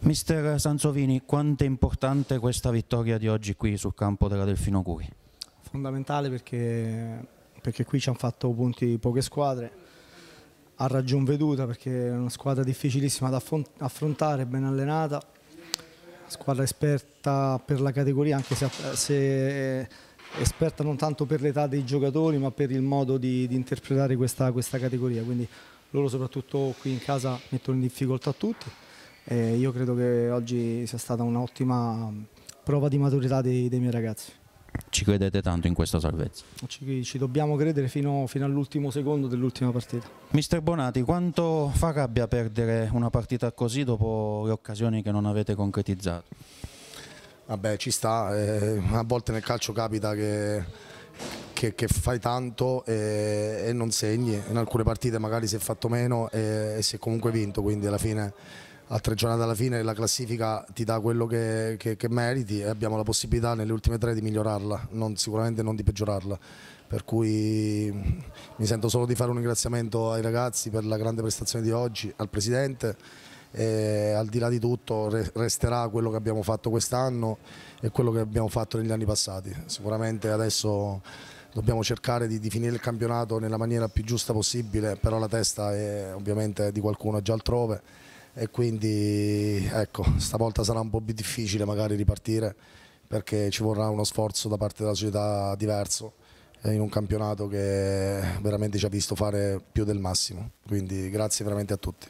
Mister Sansovini, quanto è importante questa vittoria di oggi qui sul campo della Delfino Curi? Fondamentale perché, perché qui ci hanno fatto punti poche squadre, a ragion veduta perché è una squadra difficilissima da affrontare, ben allenata, squadra esperta per la categoria anche se, se esperta non tanto per l'età dei giocatori ma per il modo di, di interpretare questa, questa categoria, quindi loro soprattutto qui in casa mettono in difficoltà tutti e io credo che oggi sia stata un'ottima prova di maturità dei, dei miei ragazzi. Ci credete tanto in questa salvezza? Ci, ci dobbiamo credere fino, fino all'ultimo secondo dell'ultima partita. Mister Bonati, quanto fa rabbia perdere una partita così dopo le occasioni che non avete concretizzato? Vabbè, ci sta. Eh, a volte nel calcio capita che, che, che fai tanto e, e, non segni. In alcune partite magari si è fatto meno e, e si è comunque vinto, quindi alla fine a tre giornate alla fine la classifica ti dà quello che, che, che, meriti e abbiamo la possibilità nelle ultime tre di migliorarla, non, sicuramente non di peggiorarla. Per cui mi sento solo di fare un ringraziamento ai ragazzi per la grande prestazione di oggi, al Presidente. E al di là di tutto resterà quello che abbiamo fatto quest'anno e quello che abbiamo fatto negli anni passati. Sicuramente adesso dobbiamo cercare di, di, finire il campionato nella maniera più giusta possibile, però la testa è ovviamente di qualcuno già altrove e quindi ecco, stavolta sarà un po' più difficile magari ripartire perché ci vorrà uno sforzo da parte della società diverso eh, in un campionato che veramente ci ha visto fare più del massimo, quindi grazie veramente a tutti.